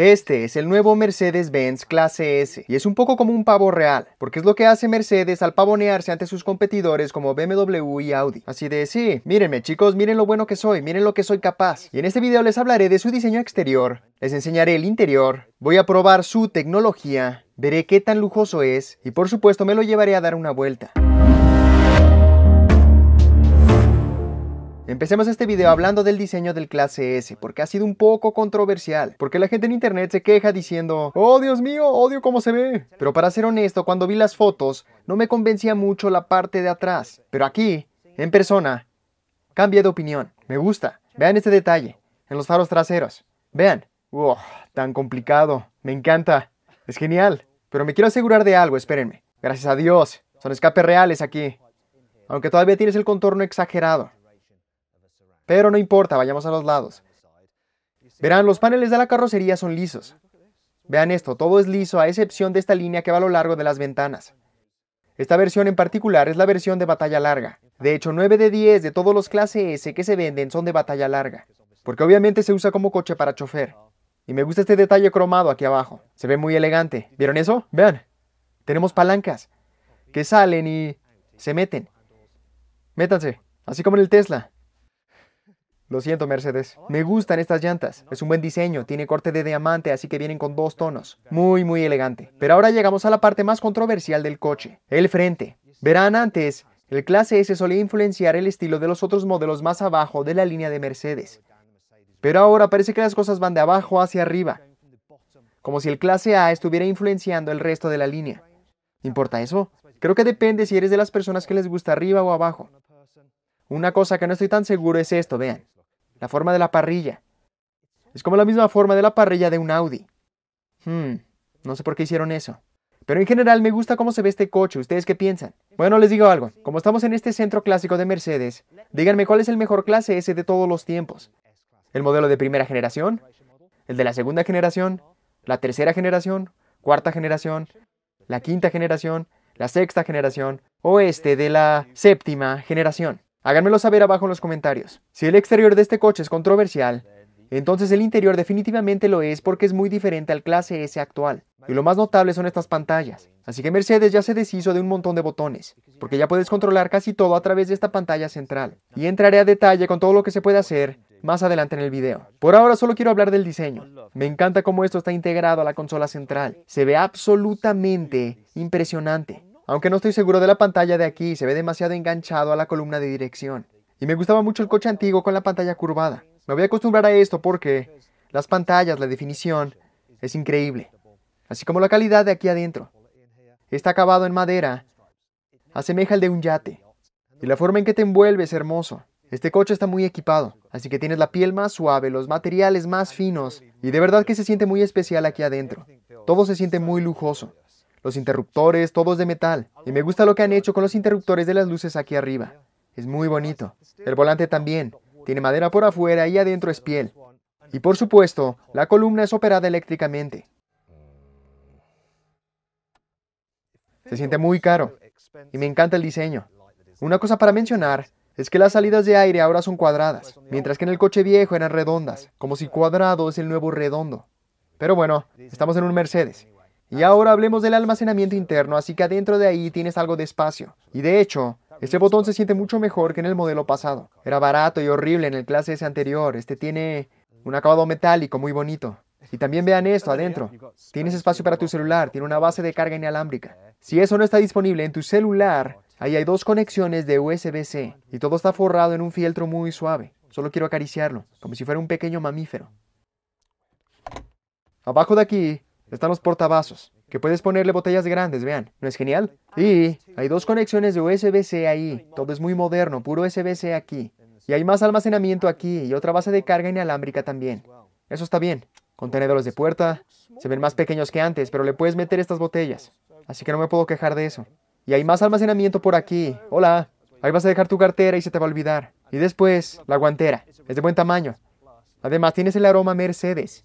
Este es el nuevo Mercedes-Benz clase S y es un poco como un pavo real, porque es lo que hace Mercedes al pavonearse ante sus competidores como BMW y Audi. Así de sí, mírenme chicos, miren lo bueno que soy, miren lo que soy capaz. Y en este video les hablaré de su diseño exterior, les enseñaré el interior, voy a probar su tecnología, veré qué tan lujoso es y por supuesto me lo llevaré a dar una vuelta. Empecemos este video hablando del diseño del clase S, porque ha sido un poco controversial, porque la gente en internet se queja diciendo, oh Dios mío, odio cómo se ve. Pero para ser honesto, cuando vi las fotos, no me convencía mucho la parte de atrás, pero aquí, en persona, cambié de opinión, me gusta. Vean este detalle, en los faros traseros, vean, wow, tan complicado, me encanta, es genial. Pero me quiero asegurar de algo, espérenme. Gracias a Dios, son escapes reales aquí. Aunque todavía tienes el contorno exagerado. Pero no importa, vayamos a los lados. Verán, los paneles de la carrocería son lisos. Vean esto, todo es liso a excepción de esta línea que va a lo largo de las ventanas. Esta versión en particular es la versión de batalla larga. De hecho, 9 de 10 de todos los clase S que se venden son de batalla larga, porque obviamente se usa como coche para chofer. Y me gusta este detalle cromado aquí abajo. Se ve muy elegante. ¿Vieron eso? Vean. Tenemos palancas que salen y se meten. Métanse, así como en el Tesla. Lo siento, Mercedes. Me gustan estas llantas. Es un buen diseño, tiene corte de diamante, así que vienen con dos tonos. Muy, muy elegante. Pero ahora llegamos a la parte más controversial del coche, el frente. Verán antes, el clase S solía influenciar el estilo de los otros modelos más abajo de la línea de Mercedes. Pero ahora parece que las cosas van de abajo hacia arriba. Como si el clase A estuviera influenciando el resto de la línea. ¿Importa eso? Creo que depende si eres de las personas que les gusta arriba o abajo. Una cosa que no estoy tan seguro es esto, vean la forma de la parrilla. Es como la misma forma de la parrilla de un Audi. Hmm, no sé por qué hicieron eso. Pero en general me gusta cómo se ve este coche, ¿ustedes qué piensan? Bueno, les digo algo, como estamos en este centro clásico de Mercedes, díganme cuál es el mejor clase S de todos los tiempos. ¿El modelo de primera generación? ¿El de la segunda generación? ¿La tercera generación? ¿Cuarta generación? ¿La quinta generación? ¿La sexta generación? ¿O este de la séptima generación? Háganmelo saber abajo en los comentarios. Si el exterior de este coche es controversial, entonces el interior definitivamente lo es porque es muy diferente al clase S actual. Y lo más notable son estas pantallas. Así que Mercedes ya se deshizo de un montón de botones, porque ya puedes controlar casi todo a través de esta pantalla central. Y entraré a detalle con todo lo que se puede hacer más adelante en el video. Por ahora solo quiero hablar del diseño. Me encanta cómo esto está integrado a la consola central. Se ve absolutamente impresionante aunque no estoy seguro de la pantalla de aquí, se ve demasiado enganchado a la columna de dirección. Y me gustaba mucho el coche antiguo con la pantalla curvada. Me voy a acostumbrar a esto porque las pantallas, la definición, es increíble. Así como la calidad de aquí adentro. Está acabado en madera, asemeja al de un yate. Y la forma en que te envuelve es hermoso. Este coche está muy equipado, así que tienes la piel más suave, los materiales más finos, y de verdad que se siente muy especial aquí adentro. Todo se siente muy lujoso. Los interruptores, todos de metal. Y me gusta lo que han hecho con los interruptores de las luces aquí arriba. Es muy bonito. El volante también. Tiene madera por afuera y adentro es piel. Y por supuesto, la columna es operada eléctricamente. Se siente muy caro. Y me encanta el diseño. Una cosa para mencionar es que las salidas de aire ahora son cuadradas, mientras que en el coche viejo eran redondas, como si cuadrado es el nuevo redondo. Pero bueno, estamos en un Mercedes. Y ahora hablemos del almacenamiento interno, así que adentro de ahí tienes algo de espacio. Y de hecho, este botón se siente mucho mejor que en el modelo pasado. Era barato y horrible en el clase S anterior. Este tiene un acabado metálico muy bonito. Y también vean esto adentro. Tienes espacio para tu celular, tiene una base de carga inalámbrica. Si eso no está disponible en tu celular, ahí hay dos conexiones de USB-C y todo está forrado en un fieltro muy suave. Solo quiero acariciarlo, como si fuera un pequeño mamífero. Abajo de aquí están los portavasos, que puedes ponerle botellas grandes, vean, ¿no es genial? Y hay dos conexiones de USB-C ahí, todo es muy moderno, puro USB-C aquí. Y hay más almacenamiento aquí y otra base de carga inalámbrica también. Eso está bien. Contenedores de puerta, se ven más pequeños que antes, pero le puedes meter estas botellas. Así que no me puedo quejar de eso. Y hay más almacenamiento por aquí. Hola. Ahí vas a dejar tu cartera y se te va a olvidar. Y después, la guantera. Es de buen tamaño. Además, tienes el aroma Mercedes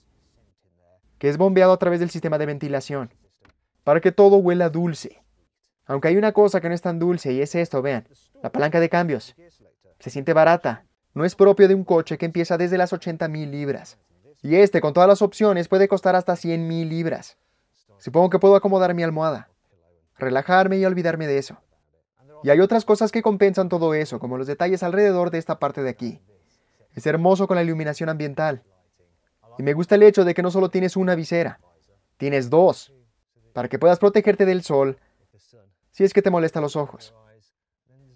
es bombeado a través del sistema de ventilación, para que todo huela dulce. Aunque hay una cosa que no es tan dulce y es esto, vean, la palanca de cambios. Se siente barata, no es propio de un coche que empieza desde las 80 mil libras. Y este, con todas las opciones, puede costar hasta 100 mil libras. Supongo que puedo acomodar mi almohada, relajarme y olvidarme de eso. Y hay otras cosas que compensan todo eso, como los detalles alrededor de esta parte de aquí. Es hermoso con la iluminación ambiental, y me gusta el hecho de que no solo tienes una visera, tienes dos, para que puedas protegerte del sol si es que te molesta los ojos.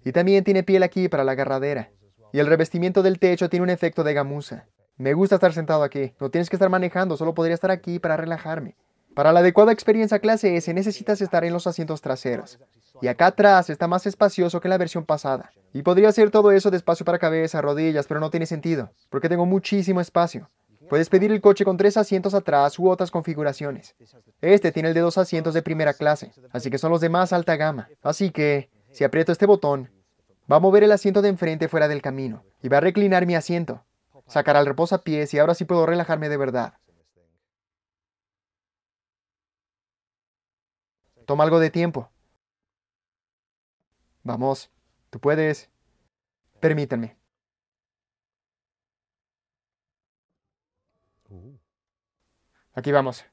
Y también tiene piel aquí para la agarradera. Y el revestimiento del techo tiene un efecto de gamuza. Me gusta estar sentado aquí. No tienes que estar manejando, solo podría estar aquí para relajarme. Para la adecuada experiencia clase S necesitas estar en los asientos traseros. Y acá atrás está más espacioso que la versión pasada. Y podría hacer todo eso de espacio para cabeza, rodillas, pero no tiene sentido, porque tengo muchísimo espacio. Puedes pedir el coche con tres asientos atrás u otras configuraciones. Este tiene el de dos asientos de primera clase, así que son los de más alta gama. Así que, si aprieto este botón, va a mover el asiento de enfrente fuera del camino y va a reclinar mi asiento. Sacará el reposapiés y ahora sí puedo relajarme de verdad. Toma algo de tiempo. Vamos, tú puedes. Permítanme. Aquí vamos.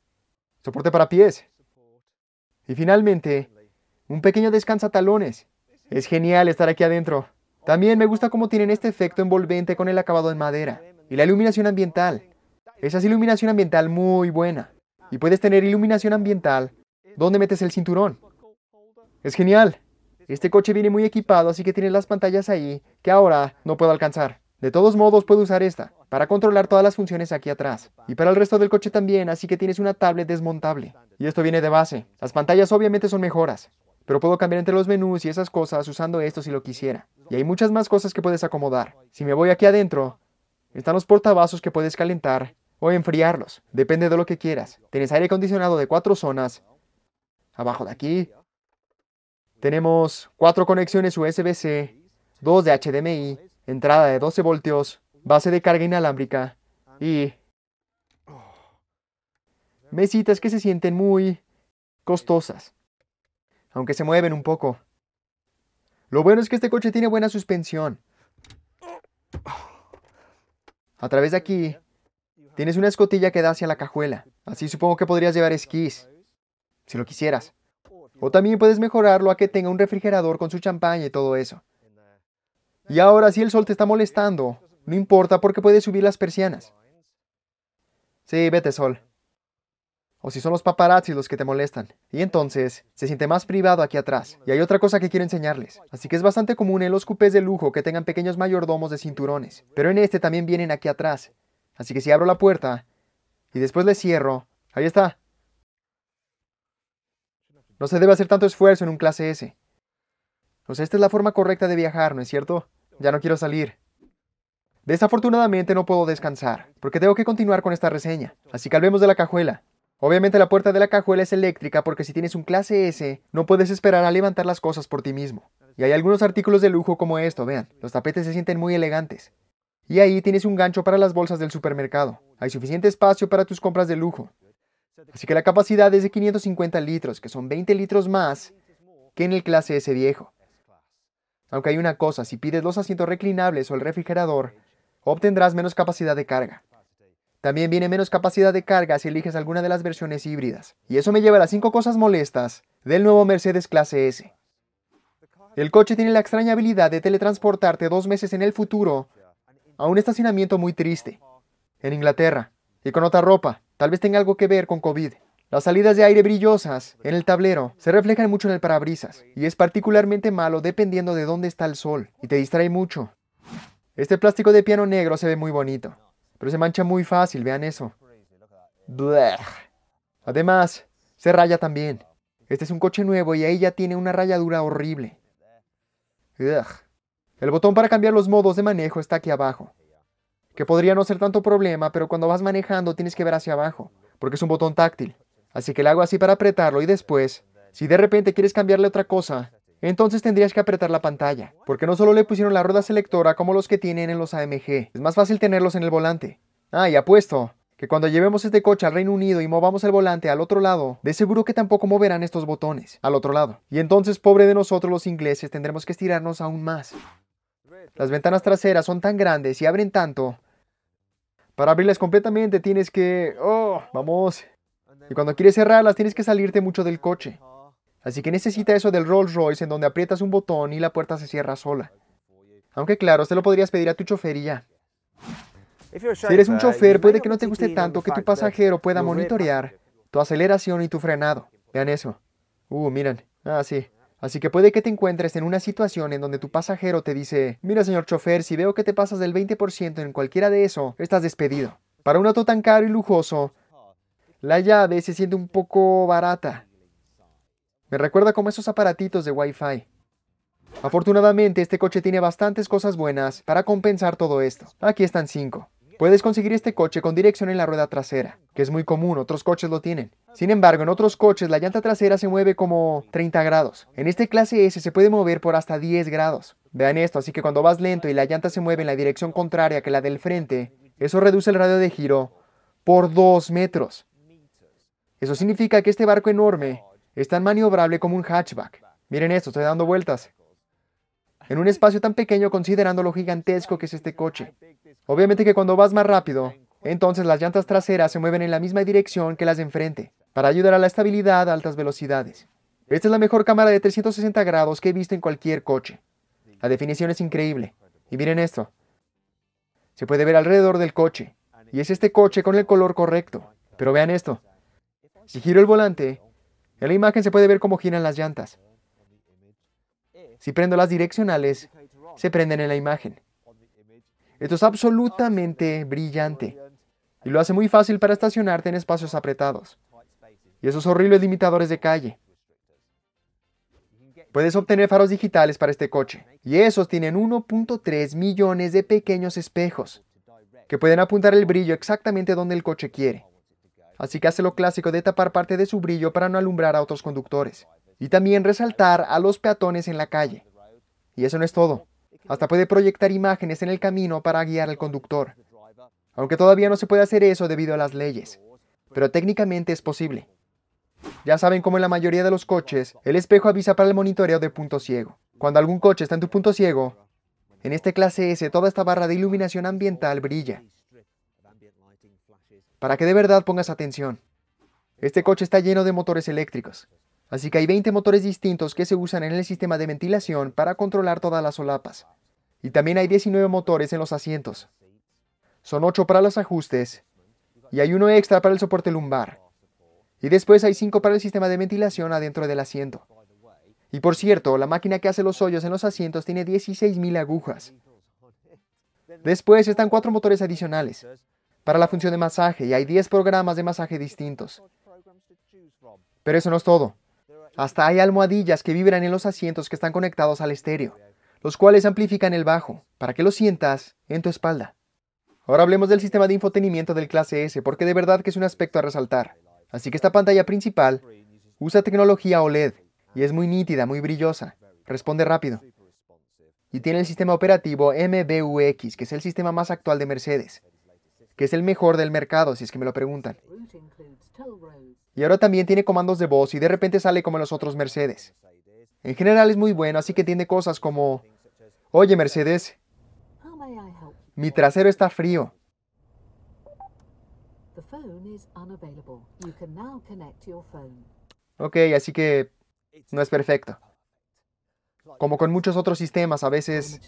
Soporte para pies. Y finalmente, un pequeño descansa talones. Es genial estar aquí adentro. También me gusta cómo tienen este efecto envolvente con el acabado en madera y la iluminación ambiental. Esa es iluminación ambiental muy buena. Y puedes tener iluminación ambiental donde metes el cinturón. Es genial. Este coche viene muy equipado, así que tiene las pantallas ahí que ahora no puedo alcanzar. De todos modos, puedo usar esta para controlar todas las funciones aquí atrás y para el resto del coche también, así que tienes una tablet desmontable. Y esto viene de base. Las pantallas obviamente son mejoras, pero puedo cambiar entre los menús y esas cosas usando esto si lo quisiera. Y hay muchas más cosas que puedes acomodar. Si me voy aquí adentro, están los portavasos que puedes calentar o enfriarlos, depende de lo que quieras. Tienes aire acondicionado de cuatro zonas. Abajo de aquí. Tenemos cuatro conexiones USB-C, dos de HDMI, entrada de 12 voltios, base de carga inalámbrica y... Mesitas que se sienten muy costosas, aunque se mueven un poco. Lo bueno es que este coche tiene buena suspensión. A través de aquí, tienes una escotilla que da hacia la cajuela. Así supongo que podrías llevar esquís, si lo quisieras. O también puedes mejorarlo a que tenga un refrigerador con su champaña y todo eso. Y ahora si el sol te está molestando, no importa porque puedes subir las persianas. Sí, vete sol. O si son los paparazzi los que te molestan. Y entonces se siente más privado aquí atrás. Y hay otra cosa que quiero enseñarles. Así que es bastante común en los cupés de lujo que tengan pequeños mayordomos de cinturones. Pero en este también vienen aquí atrás. Así que si abro la puerta y después le cierro, ahí está. No se debe hacer tanto esfuerzo en un clase S. O sea, esta es la forma correcta de viajar, ¿no es cierto? Ya no quiero salir. Desafortunadamente no puedo descansar, porque tengo que continuar con esta reseña, así que hablemos de la cajuela. Obviamente la puerta de la cajuela es eléctrica porque si tienes un clase S, no puedes esperar a levantar las cosas por ti mismo. Y hay algunos artículos de lujo como esto, vean, los tapetes se sienten muy elegantes. Y ahí tienes un gancho para las bolsas del supermercado. Hay suficiente espacio para tus compras de lujo. Así que la capacidad es de 550 litros, que son 20 litros más que en el clase S viejo. Aunque hay una cosa, si pides los asientos reclinables o el refrigerador, obtendrás menos capacidad de carga. También viene menos capacidad de carga si eliges alguna de las versiones híbridas. Y eso me lleva a las cinco cosas molestas del nuevo Mercedes Clase S. El coche tiene la extraña habilidad de teletransportarte dos meses en el futuro a un estacionamiento muy triste, en Inglaterra, y con otra ropa, tal vez tenga algo que ver con COVID. Las salidas de aire brillosas en el tablero se reflejan mucho en el parabrisas y es particularmente malo dependiendo de dónde está el sol y te distrae mucho. Este plástico de piano negro se ve muy bonito, pero se mancha muy fácil, vean eso. Además, se raya también. Este es un coche nuevo y ahí ya tiene una rayadura horrible. El botón para cambiar los modos de manejo está aquí abajo, que podría no ser tanto problema, pero cuando vas manejando tienes que ver hacia abajo, porque es un botón táctil. Así que le hago así para apretarlo y después, si de repente quieres cambiarle otra cosa, entonces tendrías que apretar la pantalla, porque no solo le pusieron la rueda selectora como los que tienen en los AMG, es más fácil tenerlos en el volante. Ah, y apuesto que cuando llevemos este coche al Reino Unido y movamos el volante al otro lado, de seguro que tampoco moverán estos botones al otro lado. Y entonces, pobre de nosotros los ingleses, tendremos que estirarnos aún más. Las ventanas traseras son tan grandes y abren tanto. Para abrirlas completamente tienes que... ¡Oh! Vamos, y cuando quieres cerrarlas tienes que salirte mucho del coche. Así que necesita eso del Rolls Royce en donde aprietas un botón y la puerta se cierra sola. Aunque claro, te lo podrías pedir a tu chofer y ya. Si eres un chofer, puede que no te guste tanto que tu pasajero pueda monitorear tu aceleración y tu frenado. Vean eso. Uh, miren. Ah, sí. Así que puede que te encuentres en una situación en donde tu pasajero te dice, mira señor chofer, si veo que te pasas del 20% en cualquiera de eso, estás despedido. Para un auto tan caro y lujoso, la llave se siente un poco barata. Me recuerda como esos aparatitos de Wi-Fi. Afortunadamente, este coche tiene bastantes cosas buenas para compensar todo esto. Aquí están cinco. Puedes conseguir este coche con dirección en la rueda trasera, que es muy común, otros coches lo tienen. Sin embargo, en otros coches la llanta trasera se mueve como 30 grados. En este clase S se puede mover por hasta 10 grados. Vean esto, así que cuando vas lento y la llanta se mueve en la dirección contraria que la del frente, eso reduce el radio de giro por 2 metros. Eso significa que este barco enorme es tan maniobrable como un hatchback. Miren esto, estoy dando vueltas. En un espacio tan pequeño considerando lo gigantesco que es este coche. Obviamente que cuando vas más rápido, entonces las llantas traseras se mueven en la misma dirección que las de enfrente, para ayudar a la estabilidad a altas velocidades. Esta es la mejor cámara de 360 grados que he visto en cualquier coche. La definición es increíble. Y miren esto. Se puede ver alrededor del coche. Y es este coche con el color correcto. Pero vean esto. Si giro el volante, en la imagen se puede ver cómo giran las llantas. Si prendo las direccionales, se prenden en la imagen. Esto es absolutamente brillante y lo hace muy fácil para estacionarte en espacios apretados y esos horribles limitadores de calle. Puedes obtener faros digitales para este coche y esos tienen 1.3 millones de pequeños espejos que pueden apuntar el brillo exactamente donde el coche quiere así que hace lo clásico de tapar parte de su brillo para no alumbrar a otros conductores, y también resaltar a los peatones en la calle. Y eso no es todo, hasta puede proyectar imágenes en el camino para guiar al conductor, aunque todavía no se puede hacer eso debido a las leyes, pero técnicamente es posible. Ya saben cómo en la mayoría de los coches, el espejo avisa para el monitoreo de punto ciego. Cuando algún coche está en tu punto ciego, en este clase S toda esta barra de iluminación ambiental brilla, para que de verdad pongas atención. Este coche está lleno de motores eléctricos, así que hay 20 motores distintos que se usan en el sistema de ventilación para controlar todas las solapas. Y también hay 19 motores en los asientos. Son 8 para los ajustes y hay uno extra para el soporte lumbar. Y después hay 5 para el sistema de ventilación adentro del asiento. Y por cierto, la máquina que hace los hoyos en los asientos tiene 16.000 agujas. Después están 4 motores adicionales, para la función de masaje y hay 10 programas de masaje distintos. Pero eso no es todo. Hasta hay almohadillas que vibran en los asientos que están conectados al estéreo, los cuales amplifican el bajo, para que lo sientas en tu espalda. Ahora hablemos del sistema de infotenimiento del clase S, porque de verdad que es un aspecto a resaltar. Así que esta pantalla principal usa tecnología OLED y es muy nítida, muy brillosa, responde rápido. Y tiene el sistema operativo MBUX, que es el sistema más actual de Mercedes que es el mejor del mercado, si es que me lo preguntan. Y ahora también tiene comandos de voz y de repente sale como los otros Mercedes. En general es muy bueno, así que tiene cosas como, oye Mercedes, mi trasero está frío. Ok, así que no es perfecto. Como con muchos otros sistemas, a veces...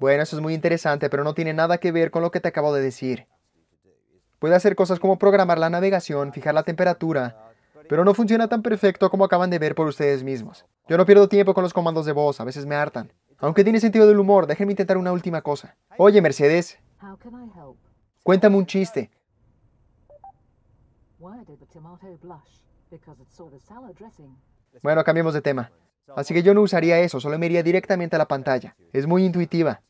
Bueno, eso es muy interesante, pero no tiene nada que ver con lo que te acabo de decir. Puede hacer cosas como programar la navegación, fijar la temperatura, pero no funciona tan perfecto como acaban de ver por ustedes mismos. Yo no pierdo tiempo con los comandos de voz, a veces me hartan. Aunque tiene sentido del humor, déjenme intentar una última cosa. Oye, Mercedes. Cuéntame un chiste. Bueno, cambiemos de tema. Así que yo no usaría eso, solo me iría directamente a la pantalla. Es muy intuitiva.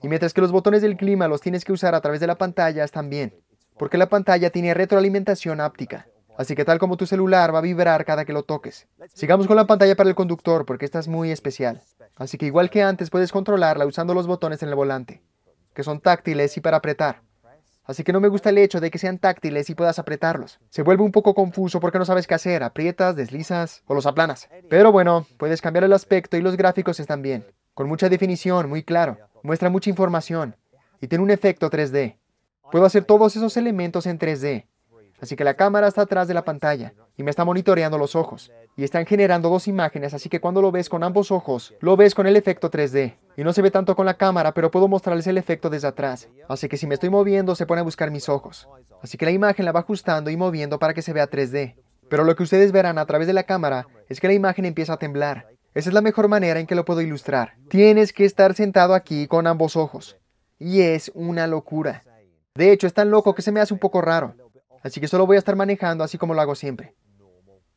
Y mientras que los botones del clima los tienes que usar a través de la pantalla, están bien. Porque la pantalla tiene retroalimentación áptica. Así que tal como tu celular va a vibrar cada que lo toques. Sigamos con la pantalla para el conductor porque esta es muy especial. Así que igual que antes puedes controlarla usando los botones en el volante, que son táctiles y para apretar. Así que no me gusta el hecho de que sean táctiles y puedas apretarlos. Se vuelve un poco confuso porque no sabes qué hacer, aprietas, deslizas o los aplanas. Pero bueno, puedes cambiar el aspecto y los gráficos están bien. Con mucha definición, muy claro. Muestra mucha información y tiene un efecto 3D. Puedo hacer todos esos elementos en 3D. Así que la cámara está atrás de la pantalla y me está monitoreando los ojos. Y están generando dos imágenes, así que cuando lo ves con ambos ojos, lo ves con el efecto 3D. Y no se ve tanto con la cámara, pero puedo mostrarles el efecto desde atrás. Así que si me estoy moviendo, se pone a buscar mis ojos. Así que la imagen la va ajustando y moviendo para que se vea 3D. Pero lo que ustedes verán a través de la cámara es que la imagen empieza a temblar. Esa es la mejor manera en que lo puedo ilustrar. Tienes que estar sentado aquí con ambos ojos. Y es una locura. De hecho, es tan loco que se me hace un poco raro. Así que solo voy a estar manejando así como lo hago siempre.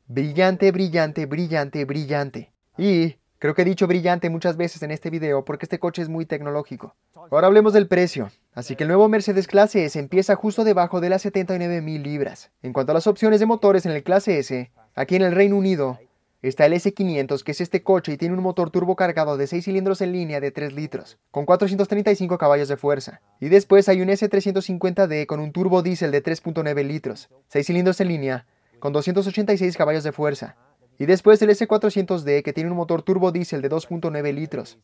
Brillante, brillante, brillante, brillante. Y creo que he dicho brillante muchas veces en este video porque este coche es muy tecnológico. Ahora hablemos del precio. Así que el nuevo Mercedes Clase S empieza justo debajo de las 79 mil libras. En cuanto a las opciones de motores en el Clase S, aquí en el Reino Unido, Está el S500, que es este coche y tiene un motor turbo cargado de 6 cilindros en línea de 3 litros, con 435 caballos de fuerza. Y después hay un S350D con un turbo diésel de 3.9 litros, 6 cilindros en línea, con 286 caballos de fuerza. Y después el S400D que tiene un motor turbo diésel de 2.9 litros,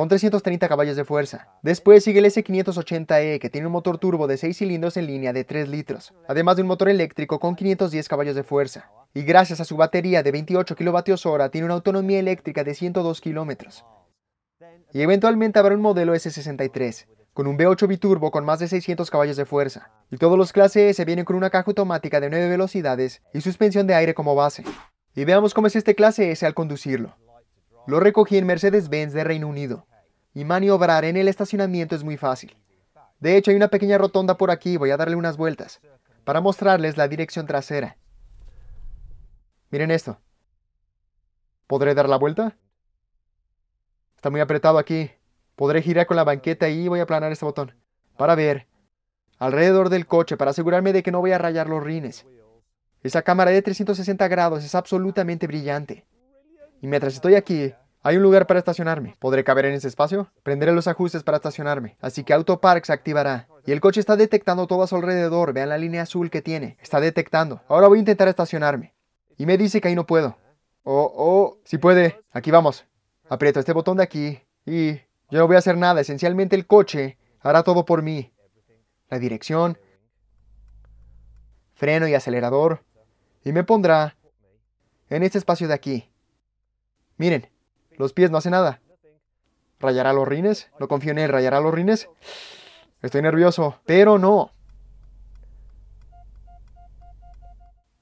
con 330 caballos de fuerza. Después sigue el S580E, que tiene un motor turbo de 6 cilindros en línea de 3 litros, además de un motor eléctrico con 510 caballos de fuerza. Y gracias a su batería de 28 kWh tiene una autonomía eléctrica de 102 kilómetros. Y eventualmente habrá un modelo S63, con un V8 biturbo con más de 600 caballos de fuerza. Y todos los clase S vienen con una caja automática de 9 velocidades y suspensión de aire como base. Y veamos cómo es este clase S al conducirlo. Lo recogí en Mercedes-Benz de Reino Unido y maniobrar en el estacionamiento es muy fácil. De hecho, hay una pequeña rotonda por aquí, voy a darle unas vueltas para mostrarles la dirección trasera. Miren esto. ¿Podré dar la vuelta? Está muy apretado aquí. Podré girar con la banqueta y voy a aplanar este botón para ver alrededor del coche para asegurarme de que no voy a rayar los rines. Esa cámara de 360 grados es absolutamente brillante. Y mientras estoy aquí, hay un lugar para estacionarme. ¿Podré caber en ese espacio? Prenderé los ajustes para estacionarme. Así que Autopark se activará. Y el coche está detectando todo a su alrededor. Vean la línea azul que tiene. Está detectando. Ahora voy a intentar estacionarme. Y me dice que ahí no puedo. Oh, oh, si puede. Aquí vamos. Aprieto este botón de aquí y yo no voy a hacer nada. Esencialmente el coche hará todo por mí. La dirección, freno y acelerador. Y me pondrá en este espacio de aquí. Miren, los pies, no hace nada. ¿Rayará los rines? No confío en él, ¿rayará los rines? Estoy nervioso, pero no.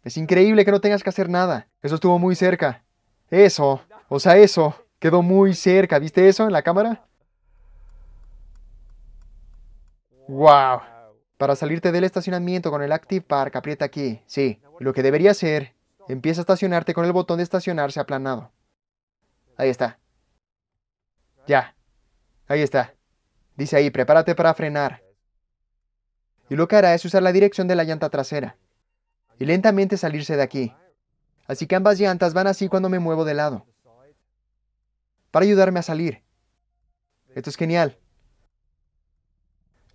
Es increíble que no tengas que hacer nada. Eso estuvo muy cerca. Eso, o sea, eso, quedó muy cerca. ¿Viste eso en la cámara? ¡Wow! Para salirte del estacionamiento con el Active Park, aprieta aquí. Sí, lo que debería hacer, empieza a estacionarte con el botón de estacionarse aplanado. Ahí está. Ya. Ahí está. Dice ahí, prepárate para frenar. Y lo que hará es usar la dirección de la llanta trasera y lentamente salirse de aquí. Así que ambas llantas van así cuando me muevo de lado. Para ayudarme a salir. Esto es genial.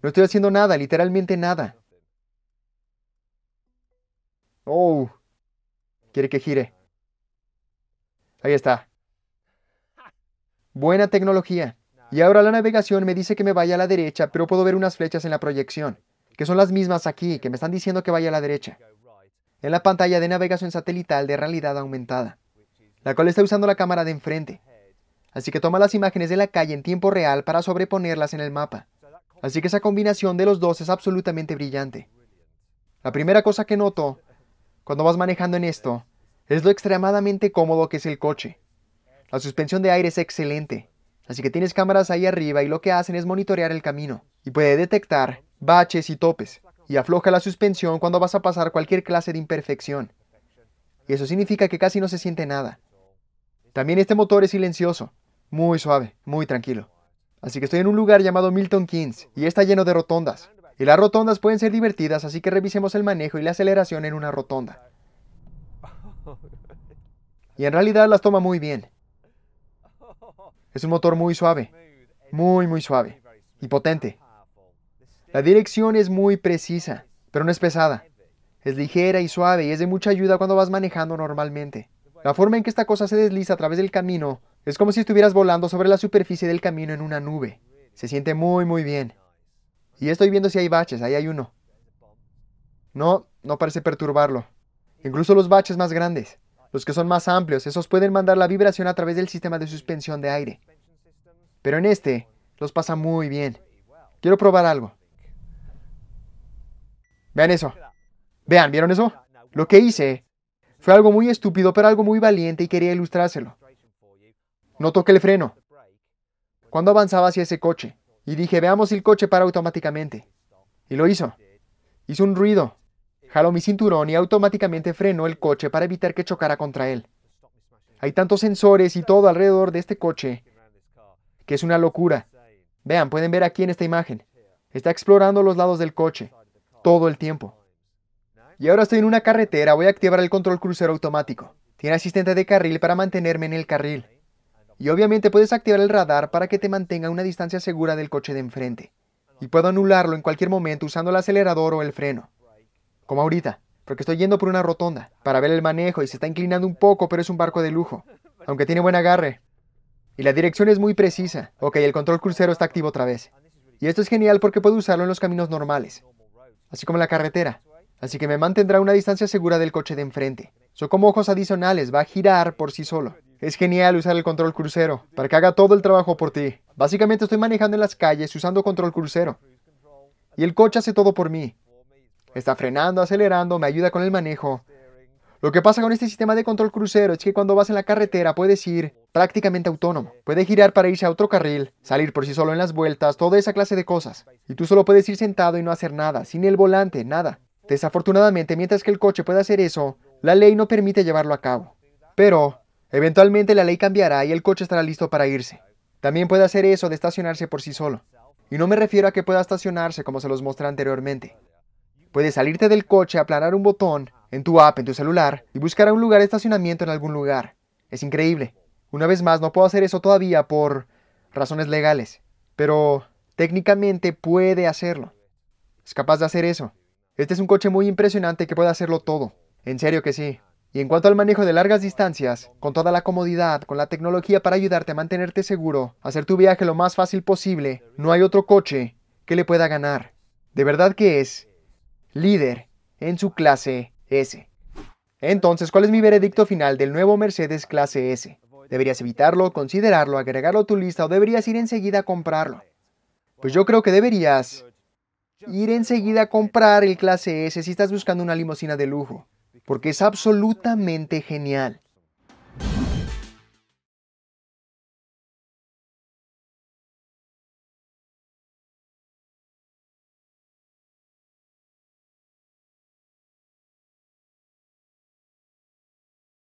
No estoy haciendo nada, literalmente nada. Oh. Quiere que gire. Ahí está. Buena tecnología. Y ahora la navegación me dice que me vaya a la derecha, pero puedo ver unas flechas en la proyección, que son las mismas aquí, que me están diciendo que vaya a la derecha. En la pantalla de navegación satelital de realidad aumentada, la cual está usando la cámara de enfrente. Así que toma las imágenes de la calle en tiempo real para sobreponerlas en el mapa. Así que esa combinación de los dos es absolutamente brillante. La primera cosa que noto cuando vas manejando en esto es lo extremadamente cómodo que es el coche. La suspensión de aire es excelente, así que tienes cámaras ahí arriba y lo que hacen es monitorear el camino y puede detectar baches y topes y afloja la suspensión cuando vas a pasar cualquier clase de imperfección. Y eso significa que casi no se siente nada. También este motor es silencioso, muy suave, muy tranquilo. Así que estoy en un lugar llamado Milton Keynes y está lleno de rotondas. Y las rotondas pueden ser divertidas, así que revisemos el manejo y la aceleración en una rotonda. Y en realidad las toma muy bien. Es un motor muy suave, muy, muy suave y potente. La dirección es muy precisa, pero no es pesada. Es ligera y suave y es de mucha ayuda cuando vas manejando normalmente. La forma en que esta cosa se desliza a través del camino es como si estuvieras volando sobre la superficie del camino en una nube. Se siente muy, muy bien. Y estoy viendo si hay baches, ahí hay uno. No, no parece perturbarlo. Incluso los baches más grandes los que son más amplios, esos pueden mandar la vibración a través del sistema de suspensión de aire. Pero en este, los pasa muy bien. Quiero probar algo. Vean eso. Vean, ¿vieron eso? Lo que hice fue algo muy estúpido, pero algo muy valiente y quería ilustrárselo. No toqué el freno. Cuando avanzaba hacia ese coche, y dije, veamos si el coche para automáticamente. Y lo hizo. Hizo un ruido. Jaló mi cinturón y automáticamente frenó el coche para evitar que chocara contra él. Hay tantos sensores y todo alrededor de este coche que es una locura. Vean, pueden ver aquí en esta imagen. Está explorando los lados del coche todo el tiempo. Y ahora estoy en una carretera, voy a activar el control crucero automático. Tiene asistente de carril para mantenerme en el carril. Y obviamente puedes activar el radar para que te mantenga a una distancia segura del coche de enfrente. Y puedo anularlo en cualquier momento usando el acelerador o el freno como ahorita, porque estoy yendo por una rotonda para ver el manejo y se está inclinando un poco, pero es un barco de lujo, aunque tiene buen agarre. Y la dirección es muy precisa. Ok, el control crucero está activo otra vez. Y esto es genial porque puedo usarlo en los caminos normales, así como en la carretera. Así que me mantendrá una distancia segura del coche de enfrente. Son como ojos adicionales, va a girar por sí solo. Es genial usar el control crucero para que haga todo el trabajo por ti. Básicamente estoy manejando en las calles usando control crucero. Y el coche hace todo por mí. Está frenando, acelerando, me ayuda con el manejo. Lo que pasa con este sistema de control crucero es que cuando vas en la carretera puedes ir prácticamente autónomo. Puede girar para irse a otro carril, salir por sí solo en las vueltas, toda esa clase de cosas. Y tú solo puedes ir sentado y no hacer nada, sin el volante, nada. Desafortunadamente, mientras que el coche puede hacer eso, la ley no permite llevarlo a cabo. Pero, eventualmente la ley cambiará y el coche estará listo para irse. También puede hacer eso de estacionarse por sí solo. Y no me refiero a que pueda estacionarse como se los mostré anteriormente. Puedes salirte del coche, aplanar un botón en tu app, en tu celular, y buscar un lugar de estacionamiento en algún lugar. Es increíble. Una vez más, no puedo hacer eso todavía por razones legales, pero técnicamente puede hacerlo. Es capaz de hacer eso. Este es un coche muy impresionante que puede hacerlo todo. En serio que sí. Y en cuanto al manejo de largas distancias, con toda la comodidad, con la tecnología para ayudarte a mantenerte seguro, hacer tu viaje lo más fácil posible, no hay otro coche que le pueda ganar. De verdad que es líder en su clase S. Entonces, ¿cuál es mi veredicto final del nuevo Mercedes clase S? ¿Deberías evitarlo, considerarlo, agregarlo a tu lista o deberías ir enseguida a comprarlo? Pues yo creo que deberías ir enseguida a comprar el clase S si estás buscando una limusina de lujo, porque es absolutamente genial.